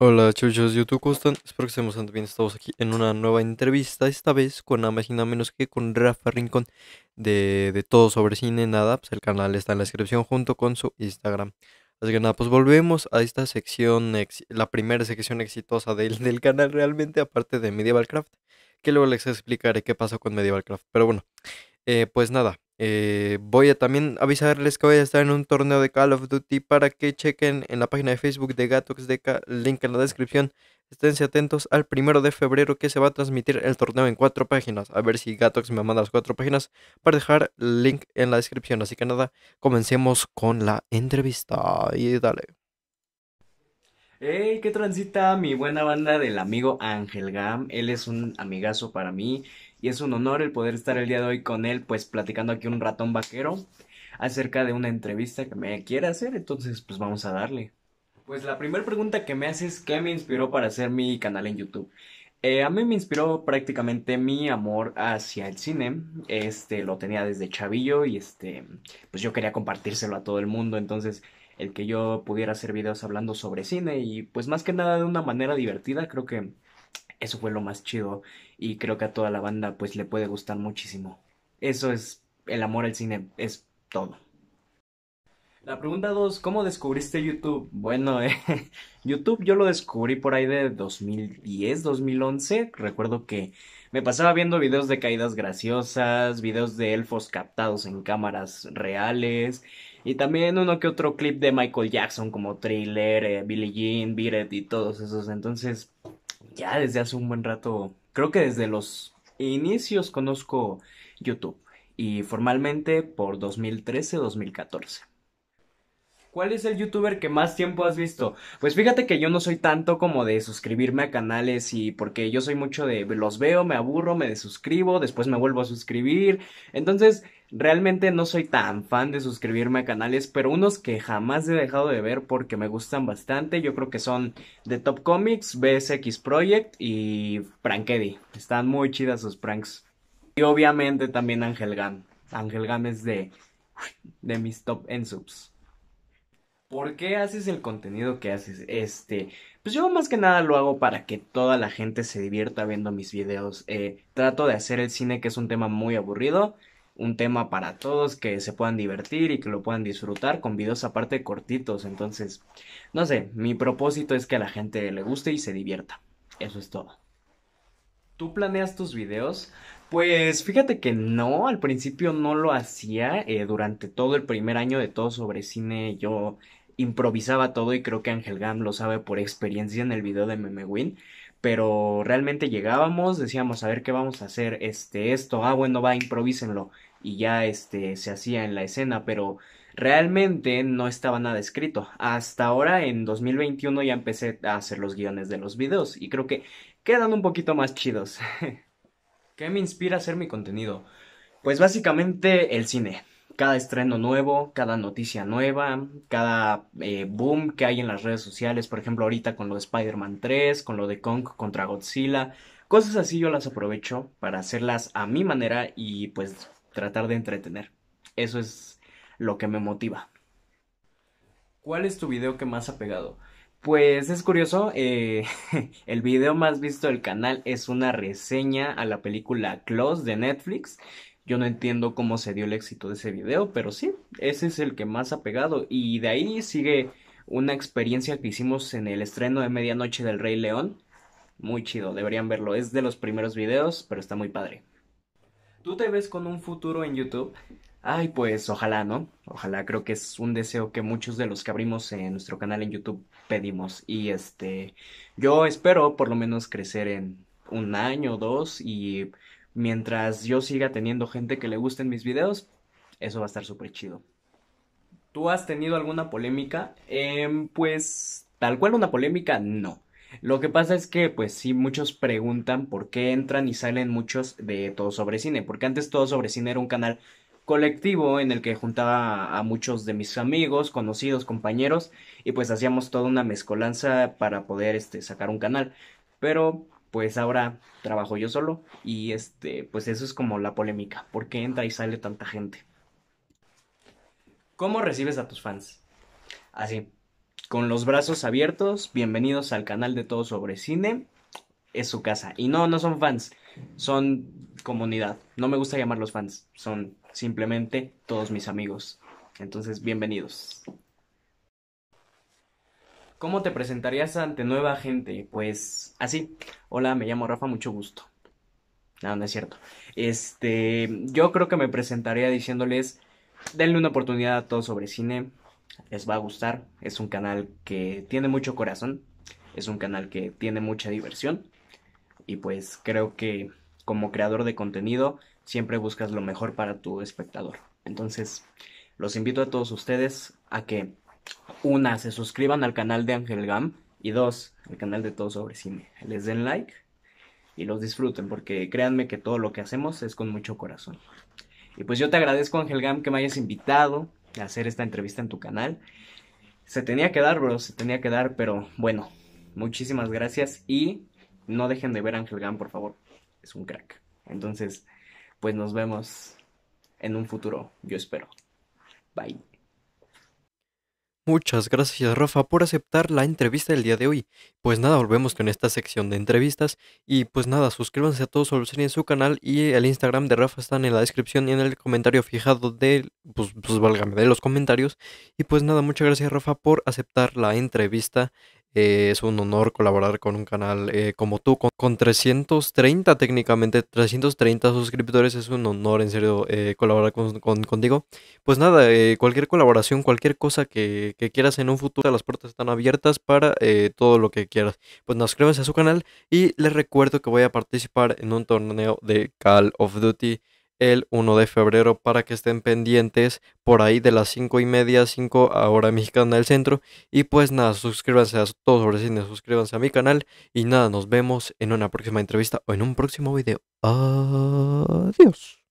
Hola chuchos de YouTube, ¿cómo Espero que estemos tan bien. Estamos aquí en una nueva entrevista, esta vez con nada más y nada menos que con Rafa Rincón de, Todo Sobre Cine Nada. Pues el canal está en la descripción junto con su Instagram. Así que nada, pues volvemos a esta sección, la primera sección exitosa del, del canal realmente, aparte de Medieval Craft, que luego les explicaré qué pasó con Medieval Craft. Pero bueno, eh, pues nada, eh, voy a también avisarles que voy a estar en un torneo de Call of Duty para que chequen en la página de Facebook de Gatox link en la descripción. Esténse atentos al primero de febrero que se va a transmitir el torneo en cuatro páginas. A ver si Gatox me manda las cuatro páginas para dejar link en la descripción. Así que nada, comencemos con la entrevista y dale. Hey, qué transita mi buena banda del amigo Ángel Gam. Él es un amigazo para mí y es un honor el poder estar el día de hoy con él, pues platicando aquí un ratón vaquero acerca de una entrevista que me quiere hacer, entonces pues vamos a darle. Pues la primera pregunta que me hace es qué me inspiró para hacer mi canal en YouTube. Eh, a mí me inspiró prácticamente mi amor hacia el cine. Este lo tenía desde chavillo y este pues yo quería compartírselo a todo el mundo, entonces el que yo pudiera hacer videos hablando sobre cine y pues más que nada de una manera divertida, creo que eso fue lo más chido y creo que a toda la banda pues le puede gustar muchísimo. Eso es el amor al cine, es todo. La pregunta 2, ¿cómo descubriste YouTube? Bueno, eh, YouTube yo lo descubrí por ahí de 2010, 2011. Recuerdo que me pasaba viendo videos de caídas graciosas, videos de elfos captados en cámaras reales y también uno que otro clip de Michael Jackson como Thriller, eh, Billie Jean, Biret y todos esos. Entonces, ya desde hace un buen rato, creo que desde los inicios conozco YouTube y formalmente por 2013-2014. ¿Cuál es el youtuber que más tiempo has visto? Pues fíjate que yo no soy tanto como de suscribirme a canales y porque yo soy mucho de los veo, me aburro, me desuscribo, después me vuelvo a suscribir. Entonces, realmente no soy tan fan de suscribirme a canales, pero unos que jamás he dejado de ver porque me gustan bastante, yo creo que son The Top Comics, BSX Project y Prankedy. Están muy chidas sus pranks. Y obviamente también Ángel Gan. Ángel Gan es de, de mis top en subs. ¿Por qué haces el contenido que haces? Este, pues yo más que nada lo hago para que toda la gente se divierta viendo mis videos. Eh, trato de hacer el cine que es un tema muy aburrido, un tema para todos que se puedan divertir y que lo puedan disfrutar con videos aparte cortitos. Entonces, no sé, mi propósito es que a la gente le guste y se divierta. Eso es todo. ¿Tú planeas tus videos? Pues fíjate que no, al principio no lo hacía. Eh, durante todo el primer año de todo sobre cine yo improvisaba todo y creo que Ángel Gam lo sabe por experiencia en el video de Memewin. Pero realmente llegábamos, decíamos, a ver qué vamos a hacer, este, esto, ah, bueno, va, improvísenlo. Y ya este se hacía en la escena, pero realmente no estaba nada escrito. Hasta ahora, en 2021, ya empecé a hacer los guiones de los videos y creo que quedan un poquito más chidos. ¿Qué me inspira a hacer mi contenido? Pues básicamente el cine cada estreno nuevo, cada noticia nueva, cada eh, boom que hay en las redes sociales, por ejemplo ahorita con lo de Spider-Man 3, con lo de Kong contra Godzilla, cosas así yo las aprovecho para hacerlas a mi manera y pues tratar de entretener. Eso es lo que me motiva. ¿Cuál es tu video que más ha pegado? Pues es curioso, eh, el video más visto del canal es una reseña a la película Close de Netflix. Yo no entiendo cómo se dio el éxito de ese video, pero sí, ese es el que más ha pegado. Y de ahí sigue una experiencia que hicimos en el estreno de Medianoche del Rey León. Muy chido, deberían verlo. Es de los primeros videos, pero está muy padre. ¿Tú te ves con un futuro en YouTube? Ay, pues ojalá, ¿no? Ojalá, creo que es un deseo que muchos de los que abrimos en nuestro canal en YouTube pedimos. Y este, yo espero por lo menos crecer en un año o dos y mientras yo siga teniendo gente que le gusten mis videos, eso va a estar súper chido. ¿Tú has tenido alguna polémica? Em, pues tal cual una polémica, no. Lo que pasa es que, pues sí, muchos preguntan por qué entran y salen muchos de Todo sobre Cine, porque antes Todo sobre Cine era un canal colectivo en el que juntaba a muchos de mis amigos, conocidos, compañeros, y pues hacíamos toda una mezcolanza para poder este, sacar un canal. Pero pues ahora trabajo yo solo y este, pues eso es como la polémica, ¿por qué entra y sale tanta gente? ¿Cómo recibes a tus fans? Así, con los brazos abiertos, bienvenidos al canal de Todo sobre Cine, es su casa. Y no, no son fans, son comunidad. No me gusta llamarlos fans, son simplemente todos mis amigos. Entonces, bienvenidos. ¿Cómo te presentarías ante nueva gente? Pues así. Hola, me llamo Rafa, mucho gusto. No, no es cierto. Este, yo creo que me presentaría diciéndoles, denle una oportunidad a todo sobre cine, les va a gustar, es un canal que tiene mucho corazón, es un canal que tiene mucha diversión y pues creo que como creador de contenido siempre buscas lo mejor para tu espectador. Entonces, los invito a todos ustedes a que una, se suscriban al canal de Ángel Gam y dos, al canal de Todo sobre Cine. Les den like y los disfruten porque créanme que todo lo que hacemos es con mucho corazón. Y pues yo te agradezco Ángel Gam que me hayas invitado a hacer esta entrevista en tu canal. Se tenía que dar, bro, se tenía que dar, pero bueno, muchísimas gracias y no dejen de ver a Ángel Gam, por favor. Es un crack. Entonces, pues nos vemos en un futuro, yo espero. Bye. Muchas gracias Rafa por aceptar la entrevista del día de hoy. Pues nada, volvemos con esta sección de entrevistas y pues nada, suscríbanse a todos los en su canal y el Instagram de Rafa están en la descripción y en el comentario fijado de, pues, pues válgame, de los comentarios. Y pues nada, muchas gracias Rafa por aceptar la entrevista eh, es un honor colaborar con un canal eh, como tú, con, 330 técnicamente, 330 suscriptores, es un honor en serio eh, colaborar con, contigo. Pues nada, cualquier colaboración, cualquier cosa que, quieras en un futuro, las puertas están abiertas para todo lo que quieras. Pues nos a su canal y les recuerdo que voy a participar en un torneo de Call of Duty el 1 de febrero para que estén pendientes por ahí de las 5 y media, 5 ahora hora mexicana del centro. Y pues nada, suscríbanse a todos sobre cine, suscríbanse a mi canal y nada, nos vemos en una próxima entrevista o en un próximo video. Adiós.